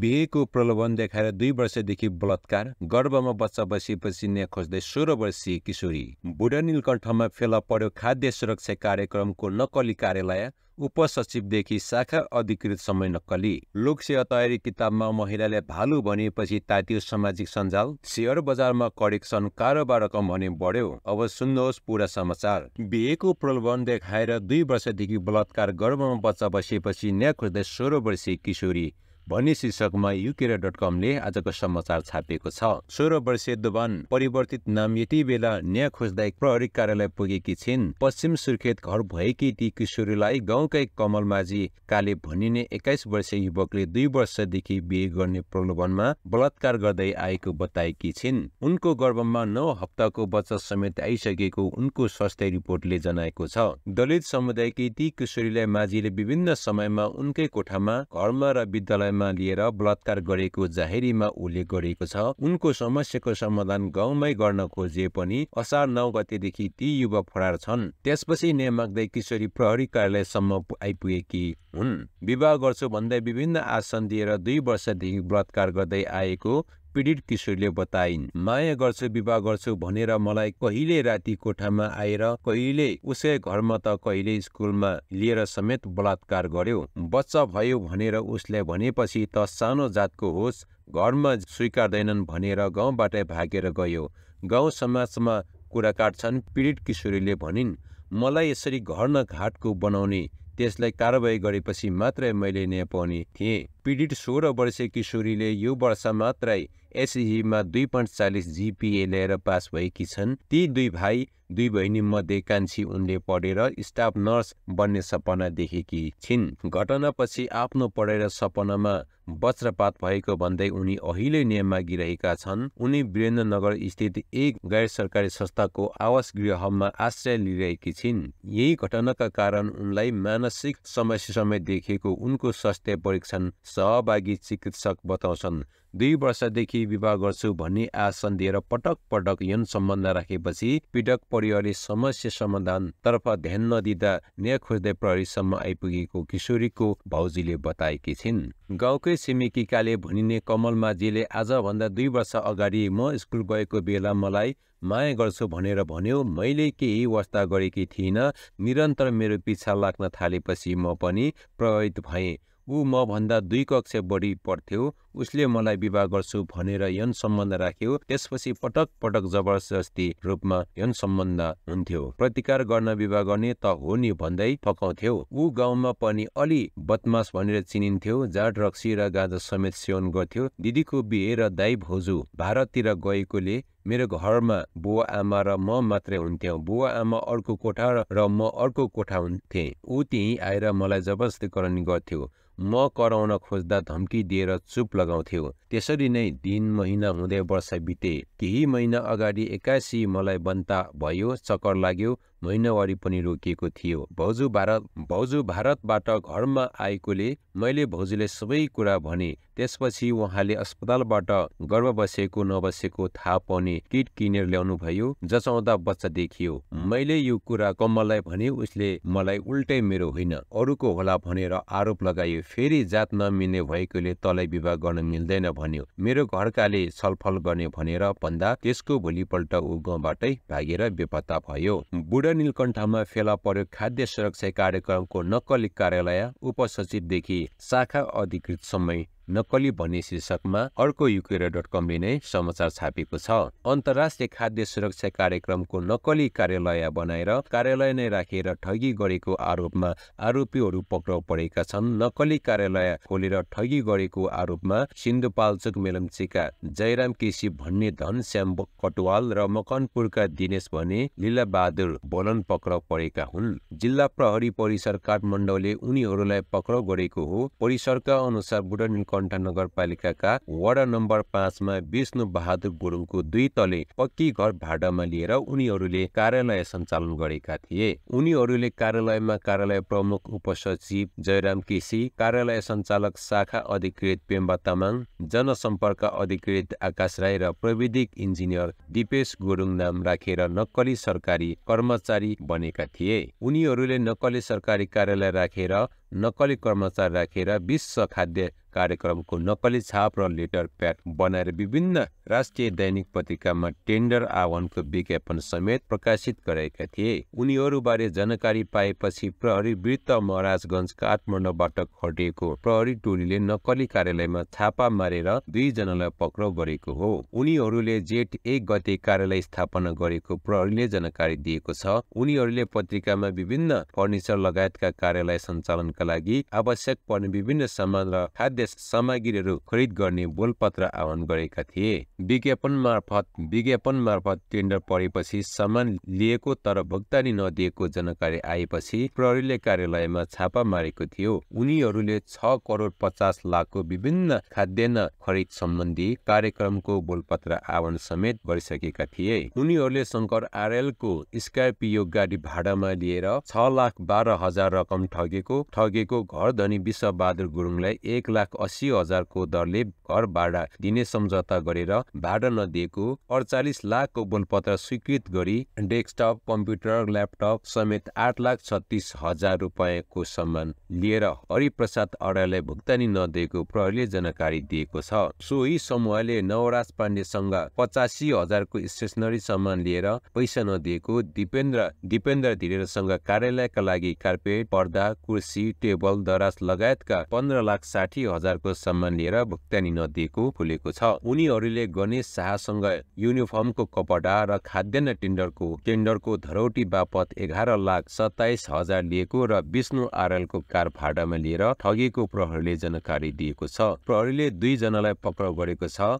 बिहेको प्रलोभन देखाएर दुई वर्षदेखि बलात्कार गर्भमा बच्चा बसेपछि न्याय खोज्दै सोह्र वर्षीय किशोरी बुढा नीलकण्ठमा फेला पर्यो खाद्य सुरक्षा कार्यक्रमको नक्कली कार्यालय उपसचिवदेखि शाखा अधिकृत समय नक्कली लोकसेवा तयारी किताबमा महिलाले भालु भनेपछि तातियो सामाजिक सञ्जाल सेयर बजारमा करेक्सन कारोबार रकम भने बढ्यो अब सुन्नुहोस् पुरा समाचार बिहेको प्रलोभन देखाएर दुई वर्षदेखि बलात्कार गर्भमा बच्चा बसेपछि न्याय खोज्दै सोह्र वर्षीय किशोरी भन्ने शीर्षकमा युकेरा डट कमले आजको समाचार छापिएको छ सोह्र वर्षीय दुवान परिवर्तित नाम यति बेला न्याय खोज्दा एक प्रहरी कार्यालय पुगेकी छिन् पश्चिम सुर्खेत घर भएकी ती किशोरीलाई गाउँकै कमल माझी काले भनिने एक्काइस वर्षीय युवकले दुई वर्षदेखि बिहे गर्ने प्रलोभनमा बलात्कार गर्दै आएको बताएकी छिन् उनको गर्भमा नौ हप्ताको बच्चा समेत आइसकेको उनको स्वास्थ्य रिपोर्टले जनाएको छ दलित समुदायकी ती किशोरीलाई माझीले विभिन्न समयमा उनकै कोठामा घरमा र विद्यालय विषयमा लिएर बलात्कार गरेको जाहेरीमा उल्लेख गरेको छ उनको समस्याको समाधान गाउँमै गर्न खोजिए पनि असार नौ गतेदेखि ती युवक फरार छन् त्यसपछि नेमाग्दै किशोरी प्रहरी कार्यालयसम्म आइपुगेकी हुन् विवाह गर्छु भन्दै विभिन्न आसन दिएर दुई वर्षदेखि बलात्कार गर्दै आएको पीडित किशोरले बताइन् माया गर्छु विवाह गर्छु भनेर मलाई कहिले राति कोठामा आएर कहिले उसै घरमा त कहिले स्कुलमा लिएर समेत बलात्कार गर्यो बच्चा भयो भनेर उसले भनेपछि त सानो जातको होस् घरमा स्वीकार्दैनन् भनेर गाउँबाटै भागेर गयो गाउँ समाजमा कुरा काट्छन् पीडित किशोरीले भनिन् मलाई यसरी घर न घाटको बनाउने त्यसलाई कारवाही गरेपछि मात्रै मैले न्याय पाउने थिएँ पीडित सोह्र वर्षीय किशोरीले यो वर्ष मात्रै एसइजीमा दुई पोइन्ट चालिस जिपिए ल्याएर पास भएकी छन् ती दुई भाइ दुई बहिनी मध्ये कान्छी उनले पढेर स्टाफ नर्स बन्ने सपना देखेकी छिन् घटनापछि आफ्नो पढेर सपनामा वज्रपात भएको भन्दै उनी अहिले नियममा मागिरहेका छन् उनी वीरेन्द्रनगर स्थित एक गैर सरकारी संस्थाको आवास गृहमा आश्रय लिइरहेकी छिन् यही घटनाका कारण उनलाई मानसिक समस्या समय देखेको उनको स्वास्थ्य परीक्षण सहभागी चिकित्सक बताउँछन् दुई वर्षदेखि विवाह गर्छु भन्ने आसन दिएर पटक पटक यन सम्बन्ध राखेपछि पीडक परिवारले समस्या समाधानतर्फ ध्यान नदिँदा न्याय खोज्दै प्रहरीसम्म आइपुगेको किशोरीको भाउजीले बताएकी छिन् गाउँकै छिमेकीकाले भनिने कमलमाजीले आजभन्दा दुई वर्ष अगाडि म स्कुल गएको बेला मलाई माया गर्छु भनेर भन्यो मैले केही वस्ता गरेकी थिइनँ निरन्तर मेरो पिछा लाग्न थालेपछि म पनि प्रभावित भएँ ऊ भन्दा दुई कक्ष बढी पढ्थ्यो उसले मलाई विवाह गर्छु भनेर यन सम्बन्ध राख्यो त्यसपछि पटक पटक जबरजस्ती रूपमा यन सम्बन्ध हुन्थ्यो प्रतिकार गर्न विवाह गर्ने त हो नि भन्दै फकाउँथ्यो ऊ गाउँमा पनि अलि बदमास भनेर चिनिन्थ्यो जाड रक्सी र गाजा समेत सेवन गर्थ्यो दिदीको बिहे र दाई भोजू भारततिर गएकोले मेरो घरमा बुवा आमा र म मात्रै हुन्थ्यौँ बुवा आमा अर्को कोठा र म अर्को कोठा हुन्थेँ ऊ त्यहीँ आएर मलाई जबरजस्तीकरण गर्थ्यो म कराउन खोज्दा धम्की दिएर चुप लगाउँथ्यो त्यसरी नै दिन महिना हुँदै वर्ष बिते केही महिना अगाडि एक्कासी मलाई बन्ता भयो चक्कर लाग्यो महिनावारी पनि रोकिएको थियो भाउजू भारत भाउजू भारतबाट घरमा आएकोले मैले भाउजूले सबै कुरा भने त्यसपछि उहाँले अस्पतालबाट गर्भ बसेको नबसेको थाहा पाउने किट किनेर ल्याउनुभयो जचाउँदा बच्चा देखियो मैले यो कुरा कमललाई भने उसले मलाई उल्टै मेरो होइन अरूको होला भनेर आरोप लगायो फेरि जात नमिल्ने भएकोले तलाई विवाह गर्न मिल्दैन भन्यो मेरो घरकाले छलफल गर्ने भनेर भन्दा त्यसको भोलिपल्ट ऊ गाउँबाटै भागेर बेपत्ता भयो बुढा नीलकण्ठमा फेला पर्यो खाद्य सुरक्षा कार्यक्रमको नक्कली कार्यालय उपसचिवदेखि शाखा अधिकृत अधिकृतसम्म नक्कली भन्ने शीर्षकमा अर्को युकेरा डट कमले नै समाचार छापेको छ अन्तर्राष्ट्रिय खाद्य सुरक्षा कार्यक्रमको नक्कली कार्यालय बनाएर कार्यालय नै राखेर ठगी गरेको आरोपमा आरोपीहरू पक्राउ परेका छन् नक्कली कार्यालय खोलेर ठगी गरेको आरोपमा सिन्धुपाल्चोक मेलम्चीका जयराम केसी भन्ने धनश्याम कटवाल र मकनपुरका दिनेश भने लीला बहादुर बोलन पक्राउ परेका हुन् जिल्ला प्रहरी परिसर काठमाडौँले उनीहरूलाई पक्राउ गरेको हो परिसरका अनुसार बुटनिल कण्ठ नगरपालिकाका वडा नम्बर पाँचमा विष्णु बहादुर गुरुङको दुई तले पक्की घर भाडामा लिएर उनीहरूले कार्यालय सञ्चालन गरेका थिए उनीहरूले कार्यालयमा कार्यालय प्रमुख उपसचिव जयराम केसी कार्यालय सञ्चालक शाखा अधिकृत पेम्बा तामाङ जनसम्पर्क अधिकृत आकाश राई र प्रविधिक इन्जिनियर दिपेश गुरुङ नाम राखेर नक्कली सरकारी कर्मचारी बनेका थिए उनीहरूले नक्कली सरकारी कार्यालय राखेर रा नक्कली कर्मचारी राखेर विश्व खाद्य कार्यक्रमको नक्कली छाप र लेटर प्याड बनाएर विभिन्न राष्ट्रिय दैनिक पत्रिकामा टेन्डर आह्वानको विज्ञापन समेत प्रकाशित गरेका थिए उनीहरूबारे जानकारी पाएपछि प्रहरी वृत्त महाराजगञ्ज काठमाडौँबाट खटिएको प्रहरी टोलीले नक्कली कार्यालयमा छापा मारेर दुईजनालाई पक्राउ गरेको हो उनीहरूले जेठ एक गते कार्यालय स्थापना गरेको प्रहरीले जानकारी दिएको छ उनीहरूले पत्रिकामा विभिन्न फर्निचर लगायतका कार्यालय सञ्चालनका गर्नका लागि आवश्यक पर्ने विभिन्न सामान र खाद्य सामग्रीहरू खरिद गर्ने बोलपत्र आह्वान गरेका थिए विज्ञापन मार्फत विज्ञापन मार्फत टेन्डर परेपछि सामान लिएको तर भुक्तानी नदिएको जानकारी आएपछि प्रहरीले कार्यालयमा छापा मारेको थियो उनीहरूले छ करोड पचास लाखको विभिन्न खाद्यान्न खरिद सम्बन्धी कार्यक्रमको बोलपत्र आह्वान समेत गरिसकेका थिए उनीहरूले शङ्कर आरएलको स्कार्पियो गाडी भाडामा लिएर छ लाख बाह्र हजार रकम ठगेको ठग ठगेको घर धनी विश्वबहादुर गुरुङलाई एक लाख अस्सी हजारको दरले घर भाडा दिने सम्झौता गरेर भाडा नदिएको अडचालिस लाखको बोलपत्र स्वीकृत गरी डेस्कटप कम्प्युटर ल्यापटप समेत आठ लाख छत्तिस हजार रुपियाँको सम्मान लिएर हरिप्रसाद अडालाई भुक्तानी नदिएको प्रहरीले जानकारी दिएको छ सोही समूहले नवराज पाण्डेसँग पचासी हजारको स्टेसनरी सामान लिएर पैसा नदिएको दिपेन्द्र दिपेन्द्र धिरेरसँग कार्यालयका लागि कार्पेट पर्दा कुर्सी टेबल दराज लगायतका पन्ध्र लाख साठी हजारको सम्मान लिएर भुक्तानी नदिएको खुलेको छ उनीहरूले गणेश शाहसँग युनिफर्मको कपडा र खाद्यान्न टेन्डरको टेन्डरको धरौटी बापत एघार लाख सत्ताइस हजार लिएको र विष्णु आरएलको कार भाडामा लिएर ठगेको प्रहरीले जानकारी दिएको छ प्रहरीले दुईजनालाई पक्राउ गरेको छ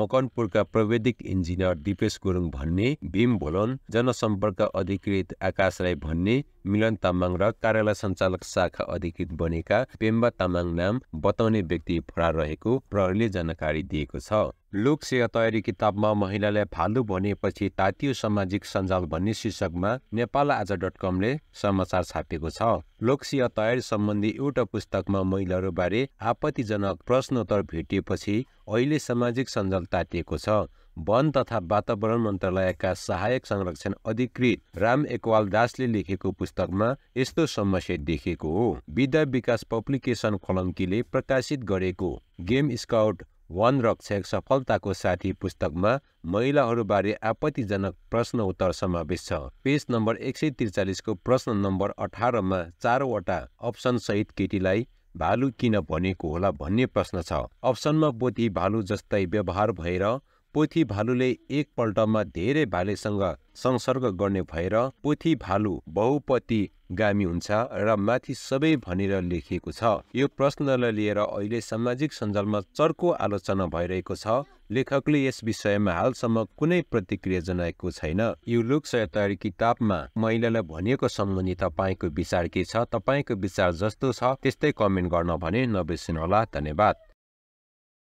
मकनपुरका प्रविधिक इन्जिनियर दिपेश गुरुङ भन्ने भीम भोलन जनसम्पर्क अधिकृत आकाश राई भन्ने मिलन तामाङ र कार्यालय सञ्चालक शाखा अधिकृत बनेका पेम्बा तामाङ नाम बताउने व्यक्ति फरार रहेको प्रहरीले जानकारी दिएको छ लोकसेवा तयारी किताबमा महिलालाई फालु भनिएपछि तातियो सामाजिक सञ्जाल भन्ने शीर्षकमा नेपाल आज डट कमले समाचार छापेको छ लोकसेवा तयारी सम्बन्धी एउटा पुस्तकमा महिलाहरूबारे आपत्तिजनक प्रश्नोत्तर भेटिएपछि अहिले सामाजिक सञ्जाल तातिएको छ वन तथा वातावरण मन्त्रालयका सहायक संरक्षण अधिकृत राम एकवाल दासले लेखेको पुस्तकमा यस्तो समस्या देखेको हो विद्या विकास पब्लिकेसन कलङ्कीले प्रकाशित गरेको गेम स्काउट वन रक्षक सफलताको साथी पुस्तकमा महिलाहरूबारे आपत्तिजनक प्रश्न उत्तर समावेश छ पेज नम्बर एक सय त्रिचालिसको प्रश्न नम्बर अठारमा चारवटा सहित केटीलाई भालु किन भनेको होला भन्ने प्रश्न छ अप्सनमा पोथी भालु जस्तै व्यवहार भएर पोथी भालुले एकपल्टमा धेरै भालेसँग संसर्ग गर्ने भएर पोथी भालु बहुपति गामी हुन्छ र माथि सबै भनेर लेखिएको छ यो प्रश्नलाई लिएर अहिले सामाजिक सञ्जालमा चर्को आलोचना भइरहेको छ लेखकले यस विषयमा हालसम्म कुनै प्रतिक्रिया जनाएको छैन यो लोक सहतारी किताबमा महिलालाई भनिएको सम्बन्धी तपाईँको विचार के छ तपाईँको विचार जस्तो छ त्यस्तै कमेन्ट गर्न भने नबिर्सिनुहोला धन्यवाद